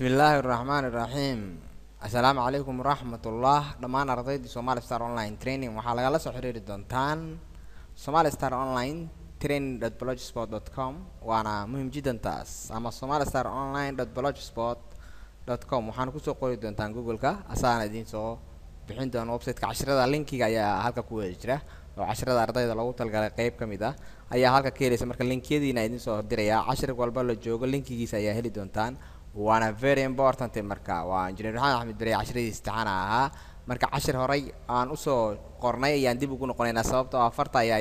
bismi illaahi raxmaan iraxiim assalaamu calaykum waraxmatullah dhammaan ardaydii somali star online training waxaa lagala soo xiriiri doontaan somali star online training dot blogspot dot com waana muhim jiddan ama somali star online dot blogspot dot com waxaana kusoo qori doontaan google-ka asaana idiin soo bixin doona website-ka linkiga ayaa halka ku wada jira oo cashrada ardayda loogu talgalay qeyb ka mid ah ayaa halka ka helaysa marka linkyadiina idiin soo hordirayaa cashir walba la joogo linkigiisa ayaa heli doontaan waana very important marka waa injineer waxaan axmed bare cashiradii istixaana ahaa marka cashir horay aan usoo qornay ayaan dib ugu noqonaynaa sababtoo afarta ayaa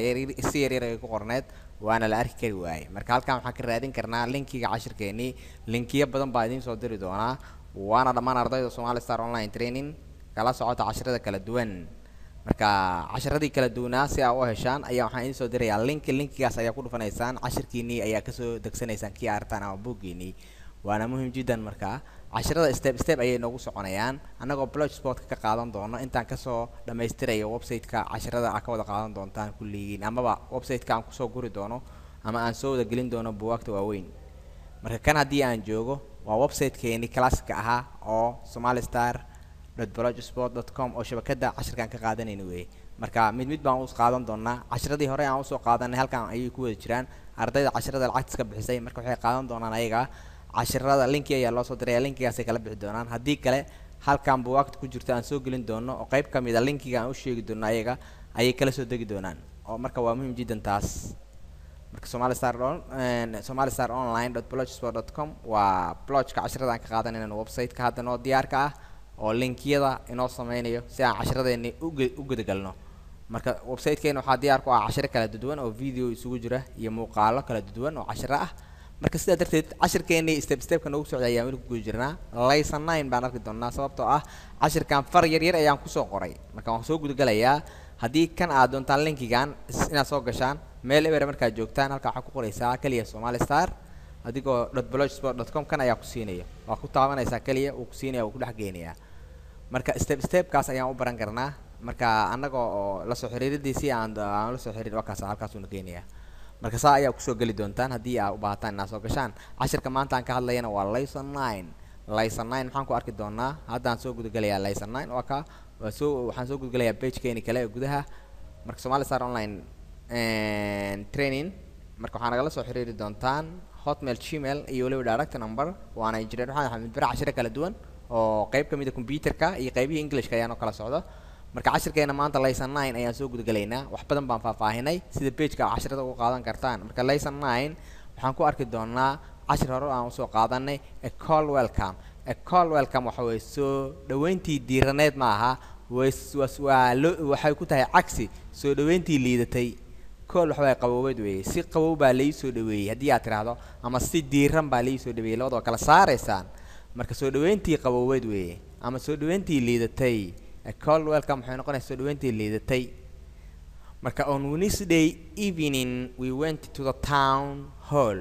si yaryar ay ku qorneyd waana la arki kari waayey marka halkan waxaan ka raadin karnaa linkiga cashirkeenii linkiyo badan baa idiin soo diri doonaa waana dhammaan ardayda somali star online training kala socota casharada kala duwan marka casharadii kala duwanaa si aa u heshaan ayaa waxaan idiin soo dirayaa linki linkigaas ayaa ku dhufanaysaan cashirkiinii ayaa kasoo degsanaysaan ki artan ama buuggiinii waana muhim jiddan markaa cashirada step step ayay noogu soconayaan annagoo blogsportka ka qaadan doono intaan kasoo dhammaystirayo websiteka cashirada aa ka wada qaadan doontaan kulligiin amaba websiteka aan kusoo guri doono ama aan soo wada gelin doono buwaagta waaweyn marka kan haddii aan joogo waa websitekaeni classica ahaa oo somali star blogsport com oo shabakada cashirkaan ka qaadanayna weeye marka mid mid baan u qaadan doonaa cashiradii hore aan usoo qaadanay halkaan ayay ku wada jiraan ardayda cashirada lacagtiska bixisay marka waxay qaadan doonaan ayaga cashirada linki ayaa loo soo diraya linkigaasay kala bixi doonaan haddii kale halkan buu ku jirta aan soo gelin doono oo qayb ka mid a ah linkiga aan u sheegi doono ayaga ayay kala soo degi doonaan oo marka waa muhiim jiddan taas marka somali star somali star online dot blogsport dot com waa blogka cashirada aan ka qaadanayna websiteka ka hadda noo diyaarka ah oo linkiyada inoo sameynayo si aan cashiradeena u gudagalno marka website-keena waxaa diyaar ku ah cashiro kala duduwan oo video isugu jira iyo muuqaalo kala duduwan oo cashiro ah marka sidaa darteed cashirkeenii step stepka noogu socday ayaan weli ku guda jirnaa laysanayn baan arki doonnaa sababtoo ah cashirkan far yar ayaan kusoo qoray marka waan soo gudagalayaa haddii kan aad doontaan linkigan inaad soo gashaan meel ebera markaad joogtaan halkaa waxaa ku qoraysaa keliya somali star adigoo dotblogsport dot com kan ayaa ku siinaya waa ku taabanaysaa keliya wuu ku siinaya wuu ku dhex geenayaa marka step stepkaas ayaan u baran karnaa marka annaga oo lasoo xiriiridiisii aan aan lasoo xiriir waa kaasa halkaasuna marka saa ayaa kusoo geli doontaan haddii aa u baahataan soo gashaan cashirka maanta aan ka hadlayana waa layson nine layson nine maxaan ku arki doonaa haddaan soo gudagelayaa layson nine waa ka soo waxaan soo gudagelayaa bagekeeni kale ee gudaha marka somali star online training marka waxaa nagala soo xiriiri doontaan hotmail gmail iyo weliba direct number waana injineer maxamed bare cashiro kala duwan oo qeyb ka mid a ah combyuterka iyo qeybihii englishka ayaan oo kala socda marka cashirkeena maanta lesson nine ayaan soo gudagelaynaa wax badan baan faahfaahinay sida pageka cashirada uga qaadan kartaan marka lesson nine waxaan ku arki doonaa cashir hore aan usoo qaadanay acol welcome acol welcome waxa weye soo dhaweyntii diiraneed ma aha waxay ku tahay cagsi soo dhaweyntii liidatay kool waxaway qaboobad weeye si qabow baa laisoo dhaweeyey haddii aad tiraahdo ama si diiran baa laisoo dhaweeyey labadaba kala saaraysaan marka soo dhoweyntii qaboobad weeye ama soo dhaweyntii liidatay colwelka muxuu noqonaya soo dhaweyntii liidatay marka on wednesday evening we went to the town hall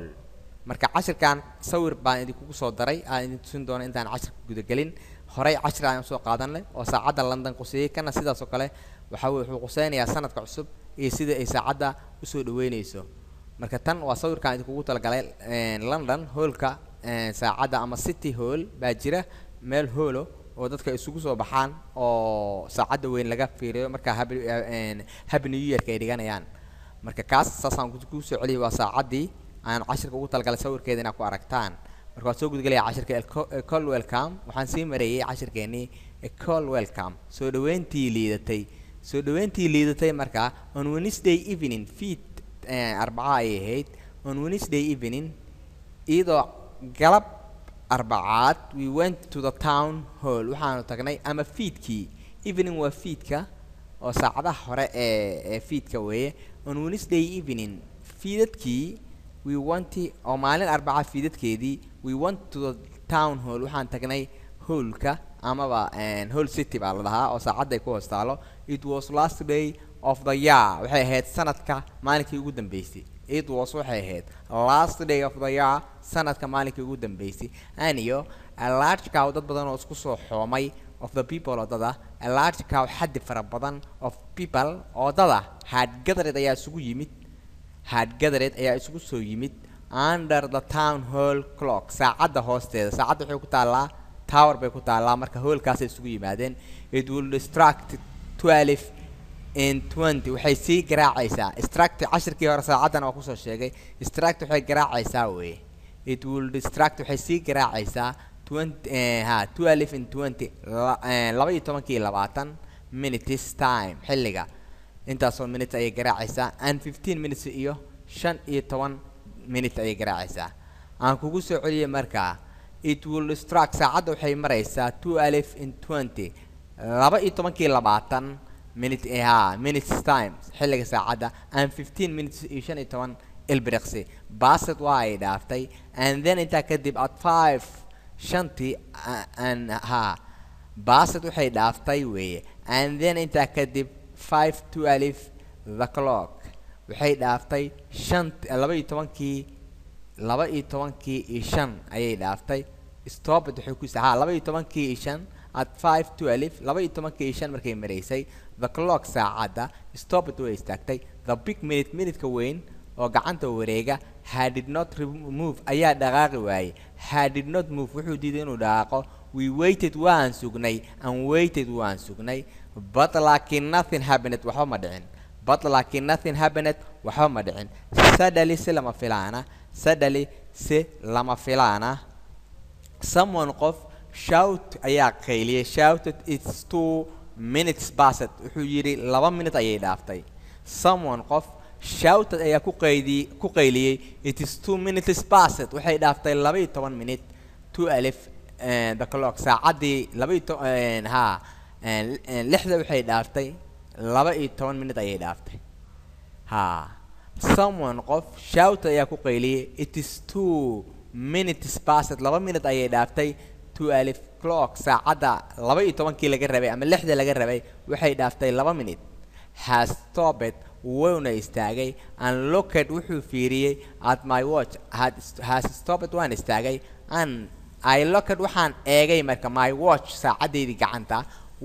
marka cashirkan sawir baan idinkugu soo daray aan idin tusin doona intaan cashirka gudagelin horay cashir aan usoo qaadanleh oo saacadda london quseeyey kana sidaas oo kale waxa weye wuxuu quseynayaa sanadka cusub iyo sida ay saacadda usoo dhaweynayso marka tan waa sawirkaan idinkugu talagalay eh, london hoolka eh, saacadda ama city hall baa jira meel hoolo oo dadka isugu soo baxaan oo saacadda weyn laga fiiriyo markaa happy new yearka ay dhiganayaan marka kaas saasaan ku soo celiyay waa saacaddii aan cashirka ugu talagalay sawirkeeda inaad ku aragtaan marka waa soo gudgalaya cashirka ecol welcome waxaan sii marayay cashirkeenii ecol welcome soo dhaweyntii liidatay soo dhaweyntii liidatay markaa on wednesday evening feet arbaca ay ahayd on wednesday evening iyadoo galab arbacaad we went to the town hall waxaanu tagnay ama fiidkii evening waa fiidka oo saacadaha hore ee ee fiidka weeye on wednesday evening fiidadkii we went oo maalin arbaca fiidadkeedii we went to the town hall waxaan tagnay hoolka amaba hol city baa la dhahaa oo saacadday ku hoostaalo it was last day of the year waxay ahayd sanadka maalinkii ugu dambeysay ciid was waxay ahayd last day of the year sanadka maalinkii ugu dambeysay aniyo large cow dad badan oo isku soo xoomay of the people odada dada cow xaddi fara badan of people oo dada haadgadareed ayaa isugu yimid haadgadareed ayaa isugu soo yimid under the town hall clock saacadda hoosteeda saacadda waxay ku taallaa tower bay ku taallaa marka hoolkaasay isugu yimaadeen it will distract twelve waxay sii garaacaysaa struct cashirkii hore saacaddan waa kusoo sheegay struct waxay garaacaysaa weye it will distract waxay sii garaacaysaa eh, ha twelve in twenty eh, laba iyo tobankii labaatan minutes time xilliga intaasoo minutes ayay garaacaysaa and fifteen minutes iyo shan iyo toban minutes ayay garaacaysaa aan kugu soo celiyay markaa it will distract saacadda waxay maraysaa twelve in twenty laba iyo tobankii labaatan minute ha minutes times xilliga saacadda and ilbiriqsi based waa ay dhaaftay and then intaa kadib at five shantii ha based waxay dhaaftay weeye and then intaa kadib five twelve the clock waxay dhaaftay shan laba iyo tobankii laba iyo tobankii shan ayay dhaaftay stoped waxay ku ha laba iyo tobankii iyo shan at five twelve laba iyo tobankii iyo shan markay maraysay the clock saacadda stopit way istaagtay the big minute minutka weyn oo gacanta wareega hadid not move ayaa dhaqaaqi waayey hadid not move wuxuu diiday inuu dhaqaaqo we waited waan sugnay an waited waan sugnay but laakiin nothing happened waxba ma dhicin but laakiin nothing happened waxba ma dhicin suddenly si lama filaana suddenly si lama filaana someone qof shout ayaa qayliyay shouted it's too minutes baset wuxuu yidhi laba minute ayay dhaaftay someone qof shawtad ayaa kuqaydii ku qayliyey it is two minutes baset waxay dhaaftay labaiyo toban minute two alif eh, the clock saacaddii labaiyo to eh, ha eh, lixda waxay dhaaftay laba-iyo toban minute ayay dhaaftay ha someone qof shawtad ayaa ku qayliyey it is two minutes baset laba minute ayay dhaaftay two alif clock saacadda laba iyo tobankii laga rabay ama lixda laga rabay waxay dhaaftay laba minute has stopped wuuna istaagay and looked wuxuu fiiriyey at my watch has stopped waan istaagay and i looked waxaan eegay marka my watch saacaddeydii gacanta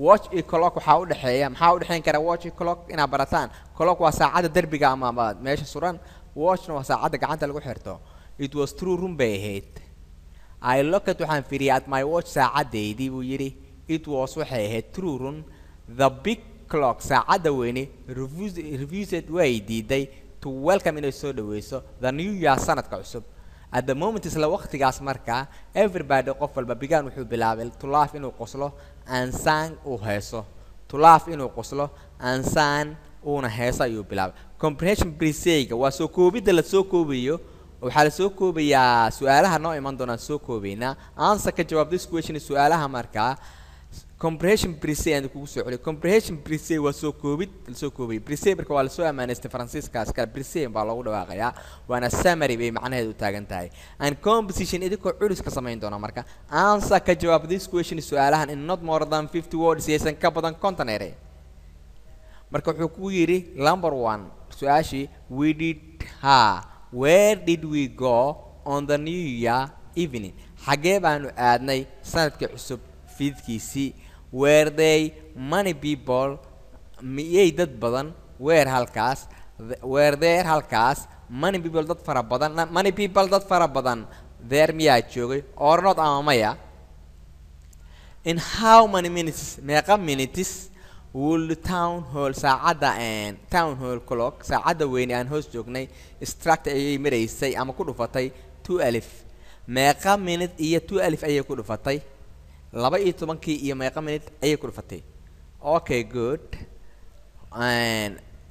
watch iyo clock waxaa u dhexeeya maxaa u dhexeyn kara watch iyo clock inaad barataan clock waa saacadda derbiga ama meesha suran watchna waa saacadda gacanta lagu xirto it was true run bay ahayd I looked waxaan fiiriyay at my watch saacadeydii buu yidhi it was waxay ahayd true run the big clock saacadda weyne refused way diiday to welcome inay soo dhaweyso the new year sanadka cusub at the moment isla waqtigaas markaa everybody qof walba began wuxuu bilaabay to laugh inuu qoslo and uu heeso to inuu qoslo and uuna heeso ayuu bilaabay comprehension brisayga waa soo koobidda la soo koobayo waxaa la soo koobayaa su-aalaha noo iman doonaan soo koobaynaa ansa ka jawaab this question su-aalaha markaa comprehension brise aan kugu soo celiyo comprehension brise waa soo koobid lasoo koobay brise marka waa lasoo ammaanaystay faransiiskaas kale brise baa lagu dhawaaqayaa waana summary bay macnaheedu u taagan tahay and composition idinkoo culus ka samayn doona marka ansa ka jawaab this question su-aalahan in not more than fifty words yaysan ka badan conton ere marka wuxuu ku yidhi number one su-aashii we did ha where did we go on the new year evening xaggee baanu aadnay sanadka cusub fiidkiisii where they money people miyay dad badan weer halkaas where there halkaas money people dad fara badan money people dad fara badan there miyaa joogay ornood ama maya in how many minutes meeqa minutes wold town hall saacadda eh, town hall clock saacadda weyne aan hoos joognay struct ayay maraysay ama ku dhufatay two alif meeqa minid iyo two alif ayay ku dhufatay laba iyo tobankii iyo meeqa minid ayay ku dhufatay okay good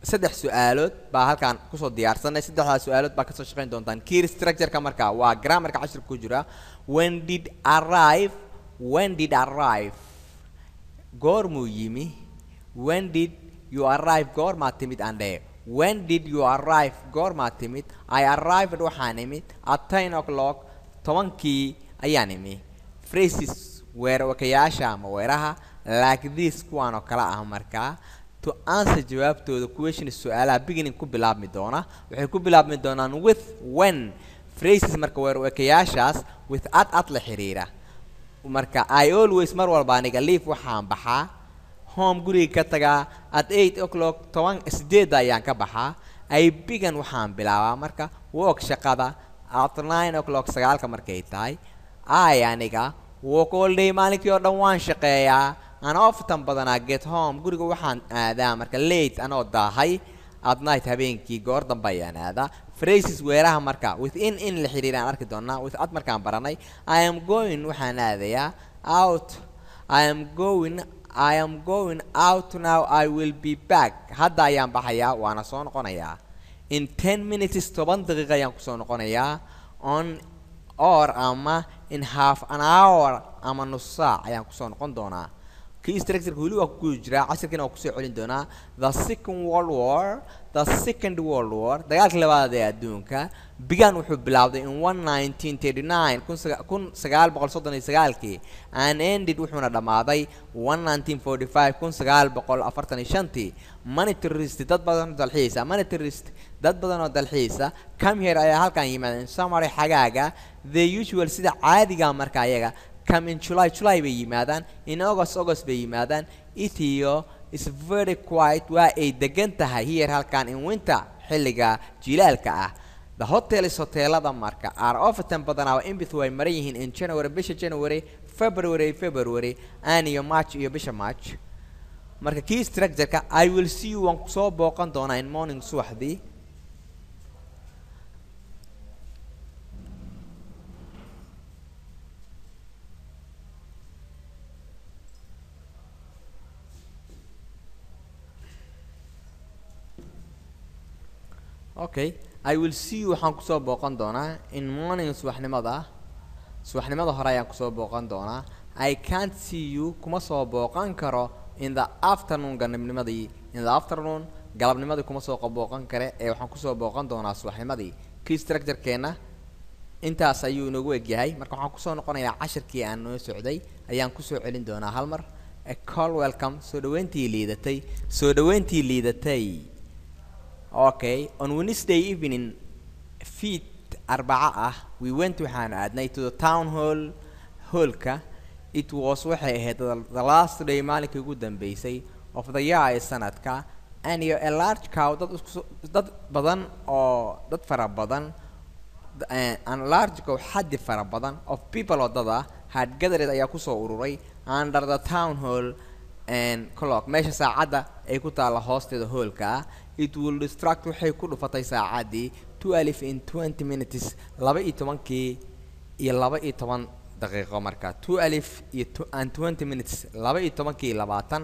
saddex su-aalood baa halkaan kusoo diyaarsanay saddexdaa su-aalood baa kasoo shaqeyn doontaan kiir structureka marka waa grammarka cashirka ku jira when did arrive when did arrive goormuu yimi when did you arrive goormaad timid aan dhee when did you arrive goormaad timid i arrived waxaan imid at ten o'clock tobankii ayaan imi phrases weerwakayaasha ama weeraha like this kuwaan oo kale ah markaa to answer jawaabtooda question su-aalaha beginning ku bilaabmi doona waxay ku bilaabmi doonaan with when phrases marka weerwakayaashaas with ad ad la xiriira marka i always mar walba aniga liif waxaan baxaa home guriga ka tagaa at eight o'clock toban sideedda ayaan ka baxaa aybigan waxaan bilaabaa marka woog shaqada at nine o'clock sagaalka markay tahay ay aniga wokolday maalinkii oo dhan waan shaqeeyaa ana oftan badanaa get home guriga waxaan aadaa marka late anoo daahay at night habeenkii goor dambe ayaan aadaa phrases weeraha marka with in in la xidhiira arki doonaa with markaan baranay i am going waxaan aadayaa out i am going I am going out now I will be back hadda ayaan baxayaa waana soo noqonayaa in ten minutes toban daqiiqa ayaan kusoo noqonayaa on or ama in half an hour ama nus saac ayaan kusoo noqon doonaa kii structureka weli waa kuguyi jiraa casirkiina waa kusoo celin doonaa the second world war the second world war dagaalkii labaad ee adduunka bigan wuxuu bilaabday in an ended wuxuuna dhammaaday money terrorist dad badanoo dalxiisa money terrorist dad badanoo dalxiisa camher ayaa halkan yimaadeen samary xagaaga the usual sida caadiga ah marka ayaga come in july july bay yimaadaan in august august bay yimaadaan ethio is very quiet waa ay degan tahay here halkan in winter xilliga jilaalka ah the hotels hoteelada marka are often badanaa imbith way maran yihiin in january bisha january february february an iyo march iyo bisha march marka kii structureka i will see you waan kusoo booqan doonaa in morning subaxdii okay i will see you waxaan kusoo booqan doonaa in morning subaxnimada subaxnimada hore ayaan kusoo booqan doonaa i can't see you kuma soo booqan karo in the afternoon galabnimadii in the afternoon galabnimadii kuma soo booqan kare ee waxaan kusoo booqan doonaa subaxnimadii key structurekeenna intaas ayuu inoogu egyahay marka waxaan kusoo noqonayaa cashirkii aan noo socday ayaan kusoo celin doonaa hal mar call welcome soo dhaweyntii liidatay soo dhaweyntii liidatay Okay, on Wednesday evening, feet arbaca ah, we went waxaan aadnay to the town hall hallka it was waxay ahayd the last day maalinkii ugu dambeysay of the year ee sanadka and a large cow dad dad badan oo dad fara badan eh, and large cow xaddi fara badan of people oo dad ah had gathered ayaa kusoo ururay under the town hall clock meesha saacadda ay ku taalla hoosteeda hoolkaa it will distract waxay ku dhufatay saacaddii two alif in twenty minutes laba iyo tobankii iyo laba iyo toban daqiiqo marka two alif iyo an twenty minutes laba iyo tobankii labaatan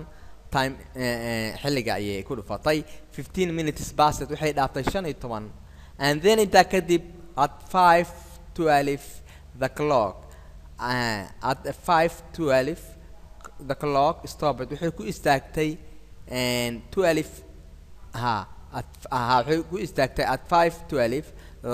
time eh, eh, xilliga ayay ku dhufatay fifteen minutes based waxay dhaaftay shan iyo toban and then intaa kadib at five twelve the clock eh, at five twelve the clock stopped waxay ku istaagtay twelve ha ha waxay ku istaagtay at five twelve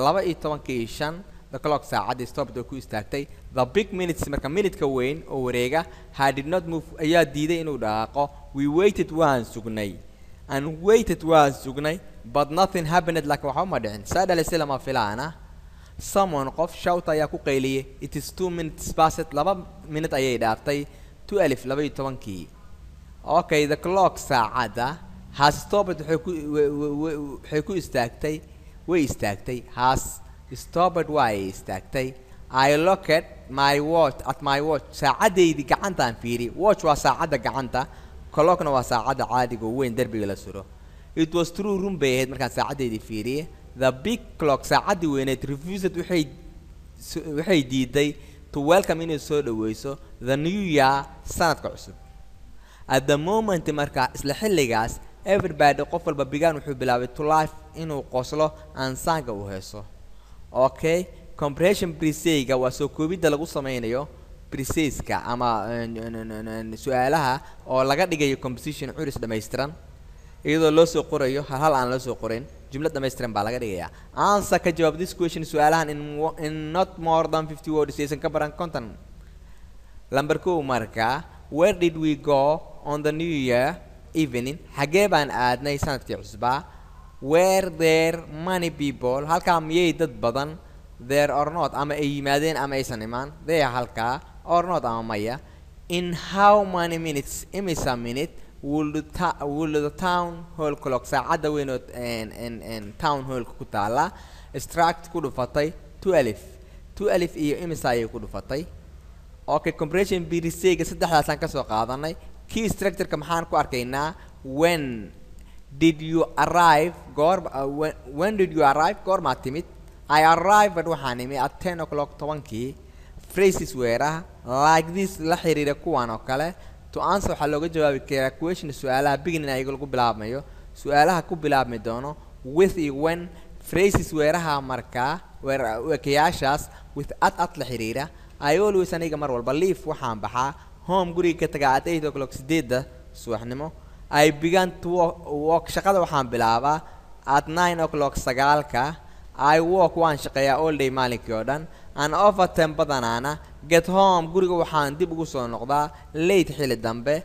laba iyo tobankii shan the clock saacadii stopped oo ku istaagtay the big minutes marka minidka weyn oo wareega ha did not move ayaa diiday inuu dhaqaaqo we waited waan sugnay and waited waan sugnay but nothing happened laakiin waxba ma dhicin saa dhalay lama filaana someone qof shout ayaa ku qayliyay it is two minutes past laba minute ayay dhaaftay two alif laba tobankii okay the clock saacadda has stopped waxay ku istaagtay way istaagtay has stopped way istaagtay i looked my watch at my watch saacaddaydii gacantaan fiiri watch waa saacadda gacanta clockna waa saacadda caadiga weyn derbiga la suro it was true run bay ahayd markaan saacaddaydii fiiriye the big clock saacaddii weyneed refused waxay waxay diiday to welcome inay soo dhaweyso the new year sanadka cusub at the moment markaa isla xilligaas everybody qof walba bigaan wuxuu bilaabay to life inuu qoslo aan uu heeso okay comprehension briseyga waa soo koobidda lagu samaynayo briseyska ama su-aalaha oo laga dhigayo composition curis dhammaystiran iyadoo loo soo qorayo hal hal aan loo soo qorin jumlad dhammaystiran baa laga dhigayaa answer ka jawaab this question su-aalahan in not more than fifty words ka baran conton lamber kow marka where did we go on the new year evening xaggee baan aadnay sanadkii cusbaa where there many people halkaa miyay dad badan there or not ama ay yimaadeen ama aysan imaan there halkaa or not ama maya in how many minutes imisa minute will the town hall clock saacadda weynoo town hallka ku taala struct ku dhufatay two alif two iyo imisa ayay ku dhufatay okay compression b saddexdaasaan kasoo qaadanay key structureka maxaan ku arkaynaa when did you arrive goor uh, when did you arrive goormaa timid i arrived waxaan imi at ten o'clock tobankii phrases weeraha like this la xiriira kuwan oo kale to answer waxaa looga jawaabi karaa question su-aalaha beginning ayaga lagu bilaabmayo su-aalaha ku bilaabmi doono with iyo when phrases weeraha markaa weerkayaashaas with ad ad la xiriira iolways aniga mar walba liif waxaan baxaa home guriga ka tagaa at eight o'clock sideedda ah, subaxnimo i began to walk shaqada waxaan bilaabaa at nine o'clock sagaalka i walk waan shaqeeyaa all day maalinkii oo dhan an over ten badanaana get home guriga waxaan dib ugu soo noqdaa late xili dambe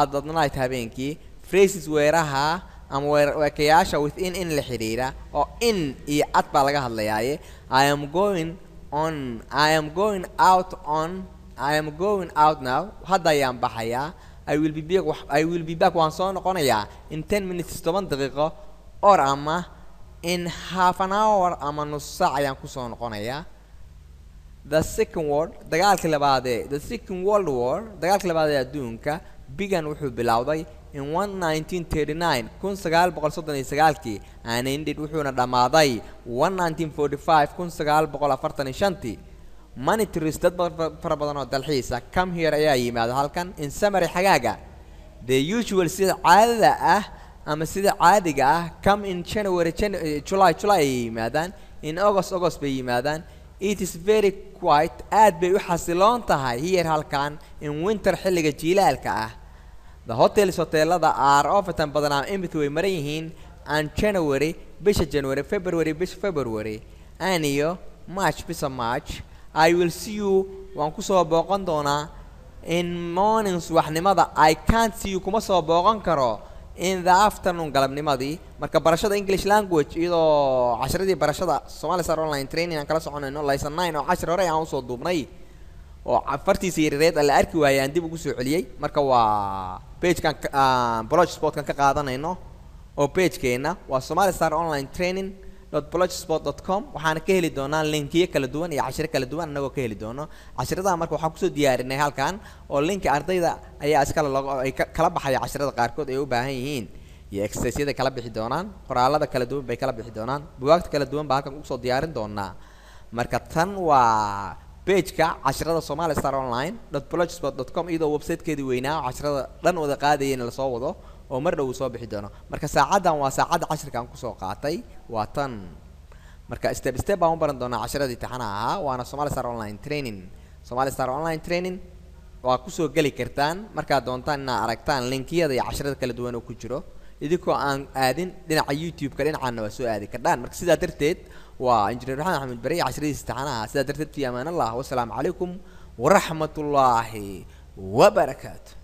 at night habeenkii frases weeraha ama weekayaasha within in la xidhiidha oo in iyo ad baa laga hadlayaaye i am going on I am going out on I am going out now hadda ayaan baxayaa I will be back I will be back waan soo noqonayaa in ten minutes toban daqiiqo or ama in half an hour ama nus saac ayaan kusoo noqonayaa the second world dagaalkii labaadee the second world war dagaalkii labaadee adduunka bigan wuxuu bilowday in 1939 1939kii anindid wuxuuna dhammaaday 1945 1945 manitris dad fara badan oo dalxiisa come here ayaa yimaada halkan in samary xagaaga the usual sida caadada ah ama sida caadiga ah come in january eh, july july ayay yimaadaan in august august bay yimaadaan it is very quiet aad bay u xasiloon tahay here halkan in winter xilliga jiilaalka ah the hotels hoteelada are often badanaa imith way maran yihiin and january bisha january february bisha february an iyo march bisha march i will see you waan kusoo booqan doonaa in mornings waxnimada i can't see you kuma soo booqan karo in the afternoon galabnimadii marka barashada english language iyadoo casharadii barashada somali star online training aan kala soconayno layson nine oo cashar hore aan usoo duubnay oo oh, afartiisa yareed alla arki waayay aan dib ugu soo celiyey marka waa bagekan ah, blogspotkan ka qaadanayno oo bagekeenna waa somali star online training blogspot waxaana ka heli doonaa linkiyo kala duwan iyo cashiro kala duwan anagoo ka heli doono cashiradaha marka waxaan kusoo diyaarinay halkan oo linka ardayda ayaa iskale ay kala baxaya cashirada qaarkood ay u baahan yihiin iyo exersyada kala bixi doonaan qoraalada kala duwan bay kala bixi doonaan buwaagta kala duwan baa halkan kusoo diyaarin doonaa marka tan waa bejka casharada somali star online dot com iyadoo websitekeedii weynaa oo casharada dhan wada qaadaya in lasoo wado oo mar dhow soo bixi doono marka saacaddan waa saacadda cashirkaan kusoo qaatay waa tan marka step step baan u baran doonaa casharadii taxana ahaa waana somali star online training somali star online training waa kusoo geli kartaan markaad doontaan inaad aragtaan linkiyada iyo casharada kala duwan oo ku jiro idinkoo aan aadin dhinaca youtube-ka dhinacaana waa soo aadi kardhaan marka sidaa darteed waa injineer maxamed axmed bare cashradiisa taxanaha sidaa darteed fi amaan allah wasalaamu calaykum waraxmat ullaahi wabarakaatu